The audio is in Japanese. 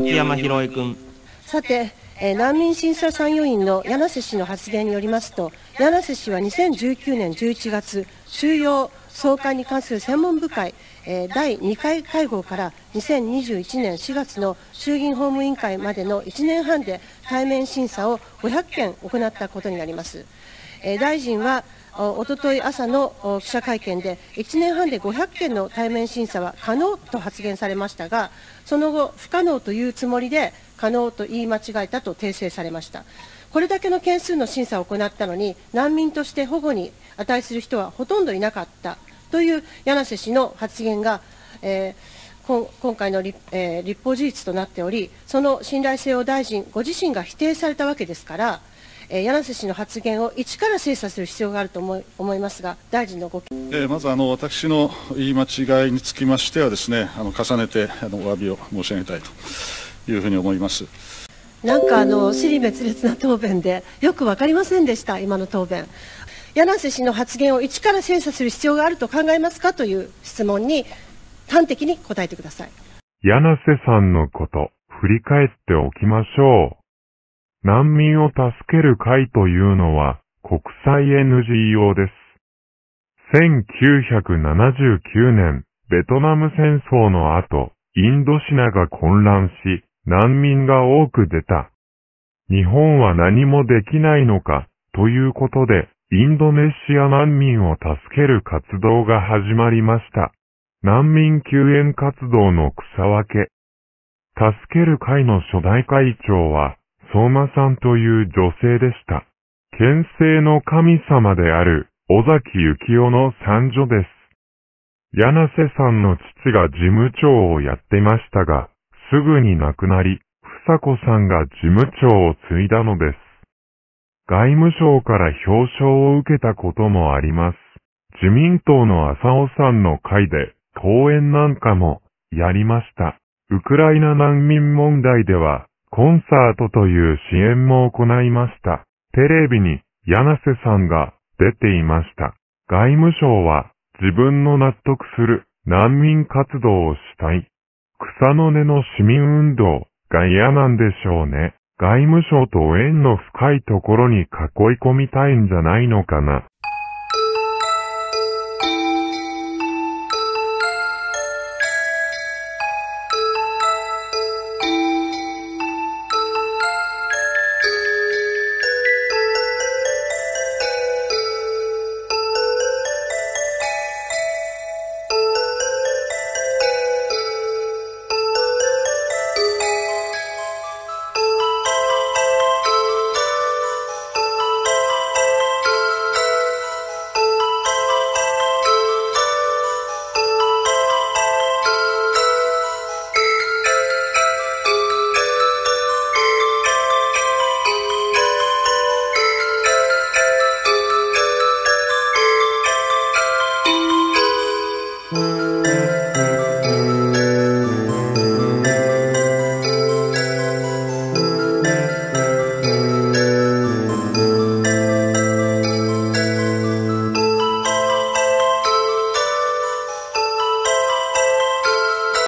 牧山博恵君さて難民審査参与員の柳瀬氏の発言によりますと柳瀬氏は2019年11月収容送還に関する専門部会第2回会合から2021年4月の衆議院法務委員会までの1年半で対面審査を500件行ったことになります。大臣はおととい朝の記者会見で1年半で500件の対面審査は可能と発言されましたがその後、不可能というつもりで可能と言い間違えたと訂正されましたこれだけの件数の審査を行ったのに難民として保護に値する人はほとんどいなかったという柳瀬氏の発言が、えー、今回のえー、立法事実となっておりその信頼性を大臣ご自身が否定されたわけですからえー、柳瀬氏の発言を一から精査する必要があると思い思いますが、大臣のご、えー、まずあの私の言い間違いにつきましてはです、ね、あの重ねてあのお詫びを申し上げたいというふうに思います。なんかあの尻滅裂な答弁でよく分かりませんでした、今の答弁。柳瀬氏の発言を一から精査する必要があると考えますかという質問に端的に答えてください。柳瀬さんのこと振り返っておきましょう。難民を助ける会というのは国際 NGO です。1979年、ベトナム戦争の後、インドシナが混乱し、難民が多く出た。日本は何もできないのか、ということで、インドネシア難民を助ける活動が始まりました。難民救援活動の草分け。助ける会の初代会長は、相馬さんという女性でした。県政の神様である尾崎幸雄の三女です。柳瀬さんの父が事務長をやってましたが、すぐに亡くなり、房子さんが事務長を継いだのです。外務省から表彰を受けたこともあります。自民党の浅尾さんの会で、講演なんかも、やりました。ウクライナ難民問題では、コンサートという支援も行いました。テレビに柳瀬さんが出ていました。外務省は自分の納得する難民活動をしたい。草の根の市民運動が嫌なんでしょうね。外務省と縁の深いところに囲い込みたいんじゃないのかな。